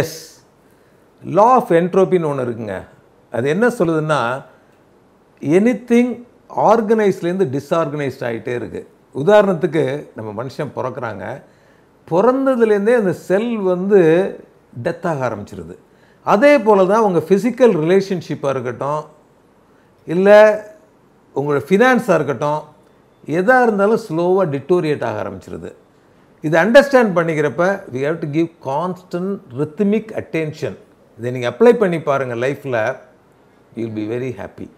S law of என்ட்ரோபின்னு ஒன்று இருக்குங்க அது என்ன சொல்லுதுன்னா எனி திங் ஆர்கனைஸ்லேருந்து டிஸ்ஆர்கனைஸ்ட் ஆகிட்டே இருக்குது உதாரணத்துக்கு நம்ம மனுஷன் பிறக்கிறாங்க பிறந்ததுலேருந்தே அந்த செல் வந்து டெத்தாக ஆரம்பிச்சிருது அதே போல் தான் உங்கள் ஃபிசிக்கல் ரிலேஷன்ஷிப்பாக இருக்கட்டும் இல்லை உங்களோட ஃபினான்ஸாக இருக்கட்டும் எதாக இருந்தாலும் ஸ்லோவாக டிட்டோரியேட் ஆக ஆரம்பிச்சிருது இதை அண்டர்ஸ்டாண்ட் பண்ணிக்கிறப்ப we have to give constant rhythmic attention இதை நீங்கள் அப்ளை பண்ணி பாருங்கள் லைஃப்பில் you will be very happy